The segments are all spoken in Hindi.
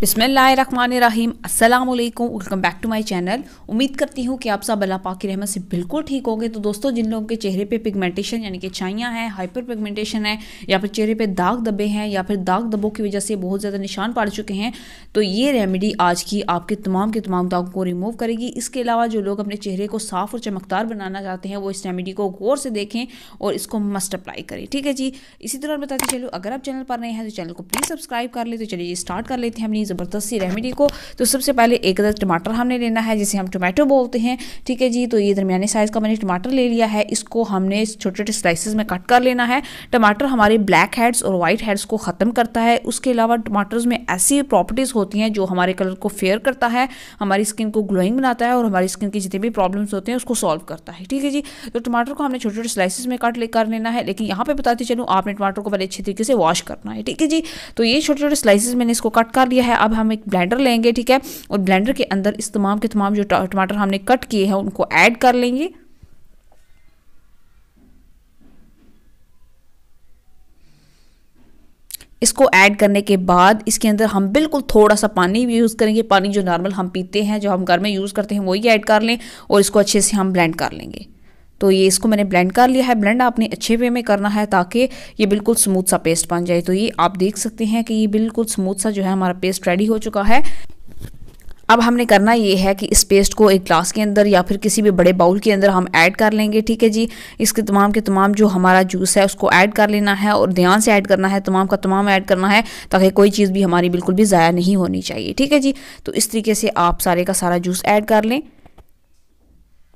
बिसमीम अल्लाम welcome back to my channel उम्मीद करती हूँ कि आप सब अल्लाह पाक की रहमत से बिल्कुल ठीक होंगे तो दोस्तों जिन लोगों के चेहरे पे पिगमेंटेशन यानी कि छाइयाँ हैं हाइपर पिगमेंटेशन है या फिर चेहरे पे दाग दबे हैं या फिर दाग दबों की वजह से बहुत ज़्यादा निशान पड़ चुके हैं तो ये रेमेडी आज की आपके तमाम के तमाम दागों को रिमूव करेगी इसके अलावा जो लोग अपने चेहरे को साफ़ और चमकदार बनाना चाहते हैं वो इस रेमेडी को गौर से देखें और इसको मस्ट अप्लाई करें ठीक है जी इसी तरह बताते चलो अगर आप चैनल पर नए हैं तो चैनल को प्लीज़ सब्सक्राइब कर ले तो चलिए स्टार्ट कर लेते हैं अपनी ज़बरदस्त सी रेमेडी को तो सबसे पहले एक अदर टमाटर हमने लेना है जिसे हम टोमेटो बोलते हैं ठीक है जी तो ये दरमियाने साइज़ का मैंने टमाटर ले लिया है इसको हमने छोटे छोटे स्लाइसिस में कट कर लेना है टमाटर हमारे ब्लैक हेड्स और वाइट हेड्स को ख़त्म करता है उसके अलावा टमाटर में ऐसी प्रॉपर्टीज़ होती हैं जो हमारे कलर को फेयर करता है हमारी स्किन को ग्लोइंग बनाता है और हमारी स्किन की जितने भी प्रॉब्लम्स होते हैं उसको सॉल्व करता है ठीक है जी तो टमाटर को हमने छोटे छोटे स्लाइसिस में कट ले कर लेना है लेकिन यहाँ पे बताते चलूँ आपने टमाटर को बड़े अच्छे तरीके से वॉश करना है ठीक है जी तो ये छोटे छोटे स्लाइसिस मैंने इसको कट कर लिया है है अब हम एक ब्लेंडर लेंगे ठीक है और ब्लेंडर के अंदर इस तमाम के तमाम जो टमाटर हमने कट किए हैं उनको ऐड कर लेंगे इसको ऐड करने के बाद इसके अंदर हम बिल्कुल थोड़ा सा पानी भी यूज़ करेंगे पानी जो नॉर्मल हम पीते हैं जो हम घर में यूज़ करते हैं वही ऐड कर लें और इसको अच्छे से हम ब्लेंड कर लेंगे तो ये इसको मैंने ब्लेंड कर लिया है ब्लेंड आपने अच्छे वे में करना है ताकि ये बिल्कुल स्मूथ सा पेस्ट बन जाए तो ये आप देख सकते हैं कि ये बिल्कुल स्मूथ सा जो है हमारा पेस्ट रेडी हो चुका है अब हमने करना ये है कि इस पेस्ट को एक ग्लास के अंदर या फिर किसी भी बड़े बाउल के अंदर हम ऐड कर लेंगे ठीक है जी इसके तमाम के तमाम जो हमारा जूस है उसको ऐड कर लेना है और ध्यान से ऐड करना है तमाम का तमाम ऐड करना है ताकि कोई चीज़ भी हमारी बिल्कुल भी ज़ाया नहीं होनी चाहिए ठीक है जी तो इस तरीके से आप सारे का सारा जूस ऐड कर लें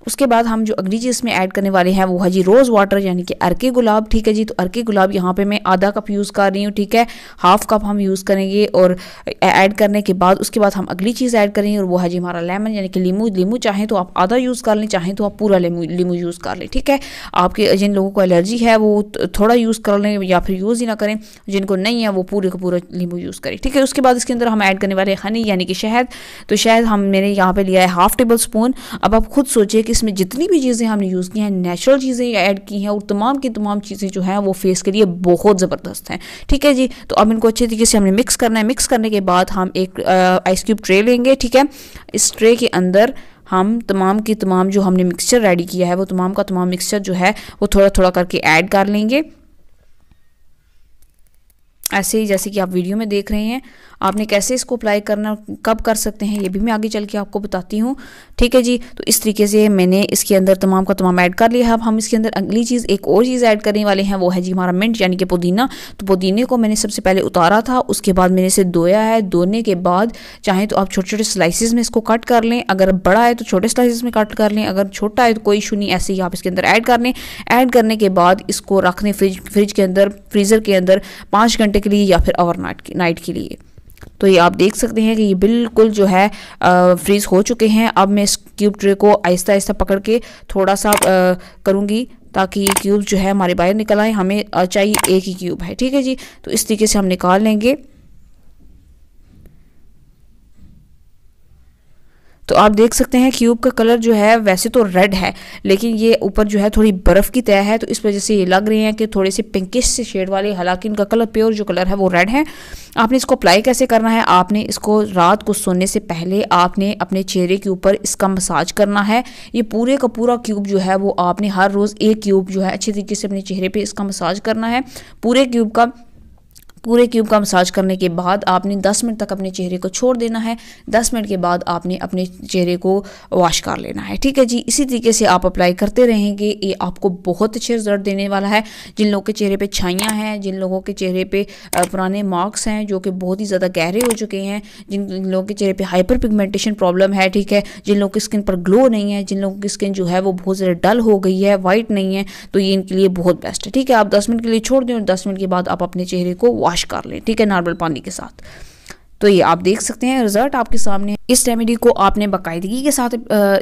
उसके बाद हम जो अगली चीज़ इसमें ऐड करने वाले हैं वो है जी रोज़ वाटर यानी कि अर्के गुलाब ठीक है जी तो अर्के गुलाब यहाँ पे मैं आधा कप यूज़ कर रही हूँ ठीक है हाफ कप हम यूज़ करेंगे और ऐड करने के बाद उसके बाद हम अगली चीज़ ऐड करेंगे और वो है जी हमारा लेमन यानी कि लीमू लीमू चाहें तो आप आधा यूज़ कर लें चाहें तो आप पूरा लेमू लीमू यूज़ कर लें ठीक है आपके जिन लोगों को एलर्जी है वो थोड़ा यूज़ कर लें या फिर यूज़ ही ना करें जिनको नहीं है वो पूरे का पूरा लीमू यूज़ करें ठीक है उसके बाद इसके अंदर हम ऐड करने वाले हनी यानी कि शहद तो शहद हम मैंने यहाँ पर लिया है हाफ़ टेबल स्पून अब आप खुद सोचिए कि इसमें जितनी भी चीज़ें हमने यूज़ की हैं नेचुरल चीज़ें ऐड की हैं और तमाम की तमाम चीज़ें जो हैं वो फेस के लिए बहुत ज़बरदस्त हैं ठीक है जी तो अब इनको अच्छे तरीके से हमने मिक्स करना है मिक्स करने के बाद हम एक आइस क्यूब ट्रे लेंगे ठीक है इस ट्रे के अंदर हम तमाम की तमाम जो हमने मिक्सचर रेडी किया है वो तमाम का तमाम मिक्सचर जो है वो थोड़ा थोड़ा करके ऐड कर लेंगे ऐसे ही जैसे कि आप वीडियो में देख रहे हैं आपने कैसे इसको अप्लाई करना कब कर सकते हैं ये भी मैं आगे चल के आपको बताती हूँ ठीक है जी तो इस तरीके से मैंने इसके अंदर तमाम का तमाम ऐड कर लिया है अब हम इसके अंदर अगली चीज़ एक और चीज़ ऐड करने वाले हैं वो है जी हमारा मिंट यानी कि पुदीना तो पुदीने को मैंने सबसे पहले उतारा था उसके बाद मैंने इसे धोया है धोने के बाद चाहे तो आप छोटे छोटे स्लाइसिस में इसको कट कर लें अगर बड़ा है तो छोटे स्लाइसिस में कट कर लें अगर छोटा है तो कोई इशू नहीं ऐसे ही आप इसके अंदर ऐड कर लें ऐड करने के बाद इसको रख लें फ्रिज फ्रिज के अंदर फ्रीज़र के अंदर पाँच घंटे घंटे के लिए या फिर ओवर नाइट नाइट के लिए तो ये आप देख सकते हैं कि ये बिल्कुल जो है फ्रीज़ हो चुके हैं अब मैं इस क्यूब ट्रे को आहिस्ता आहिस्ता पकड़ के थोड़ा सा करूँगी ताकि ये क्यूब जो है हमारे बाहर निकल आए हमें चाहिए एक ही क्यूब है ठीक है जी तो इस तरीके से हम निकाल लेंगे तो आप देख सकते हैं क्यूब का कलर जो है वैसे तो रेड है लेकिन ये ऊपर जो है थोड़ी बर्फ़ की तय है तो इस वजह से ये लग रही हैं कि थोड़े से पिंकिश से शेड वाले हालांकि इनका कलर प्योर जो कलर है वो रेड है आपने इसको अप्लाई कैसे करना है आपने इसको रात को सोने से पहले आपने अपने चेहरे के ऊपर इसका मसाज करना है ये पूरे का पूरा क्यूब जो है वो आपने हर रोज़ एक क्यूब जो है अच्छे तरीके से अपने चेहरे पर इसका मसाज करना है पूरे क्यूब का पूरे क्यूब का मसाज करने के बाद आपने 10 मिनट तक अपने चेहरे को छोड़ देना है 10 मिनट के बाद आपने अपने चेहरे को वॉश कर लेना है ठीक है जी इसी तरीके से आप अप्लाई करते रहेंगे ये आपको बहुत अच्छे रिजल्ट देने वाला है जिन लोगों के चेहरे पे छाइयाँ हैं जिन लोगों के चेहरे पे पुराने मार्क्स हैं जो कि बहुत ही ज़्यादा गहरे हो चुके हैं जिन लोगों के चेहरे पर हाइपर पिगमेंटेशन प्रॉब्लम है ठीक है जिन लोगों की स्किन पर ग्लो नहीं है जिन लोगों की स्किन जो है वो बहुत ज़्यादा डल हो गई है वाइट नहीं है तो ये इनके लिए बहुत बेस्ट है ठीक है आप दस मिनट के लिए छोड़ दें और दस मिनट के बाद आप अपने चेहरे को वॉश वॉश कर लें ठीक है नॉर्मल पानी के साथ तो ये आप देख सकते हैं रिजल्ट आपके सामने इस रेमेडी को आपने बाकायदगी के साथ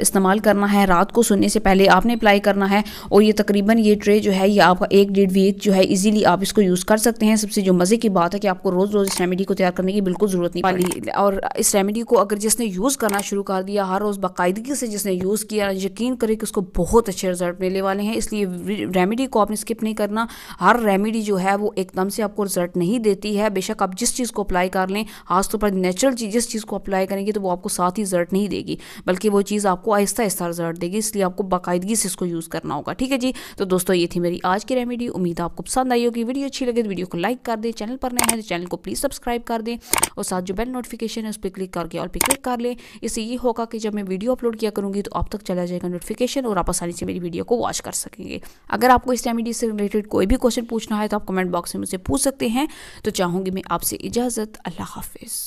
इस्तेमाल करना है रात को सोने से पहले आपने अप्लाई करना है और ये तकरीबन ये ट्रे जो है ये आपका एक डेढ़ वीक जो है इजीली आप इसको यूज़ कर सकते हैं सबसे जो मज़े की बात है कि आपको रोज़ रोज़ इस रेमेडी को तैयार करने की बिल्कुल ज़रूरत नहीं पड़ी और इस रेमेडी को अगर जिसने यूज़ करना शुरू कर दिया हर रोज़ बाकायदगी से जिसने यूज़ किया यकीन करे कि उसको बहुत अच्छे रिजल्ट मिलने वाले हैं इसलिए रेमेडी को आपने स्किप नहीं करना हर रेमेडी जो है वो एकदम से आपको रिजल्ट नहीं देती है बेशक आप जिस चीज़ को अप्लाई कर लें हाथ खासतौर पर नेचुरल चीज़ जिस चीज़ को अप्लाई करेंगे तो वो आपको साथ ही रिजल्ट नहीं देगी बल्कि वो चीज़ आपको आहिस्ता आहिस्ता रिजल्ट देगी इसलिए आपको बाकायदगी से इसको यूज़ करना होगा ठीक है जी तो दोस्तों ये थी मेरी आज की रेमेडी उम्मीद आपको पसंद आई होगी वीडियो अच्छी लगे तो वीडियो को लाइक कर दें चैनल पर नया है तो चैनल को प्लीज़ सब्सक्राइब कर दें और साथ जो बेल नोटिफिकेशन है उस पर क्लिक करके और पे क्लिक कर लें इससे ये होगा कि जब मैं वीडियो अपलोड किया करूँगी तो आप तक चला जाएगा नोटिफिकेशन और आप आसानी से मेरी वीडियो को वॉच कर सकेंगे अगर आपको इस रेमेडी से रिलेटेड कोई भी क्वेश्चन पूछना है तो आप कमेंट बॉक्स में मुझसे पूछ सकते हैं तो चाहूँगी मैं आपसे इजाज़त अल्लाह हाफिज़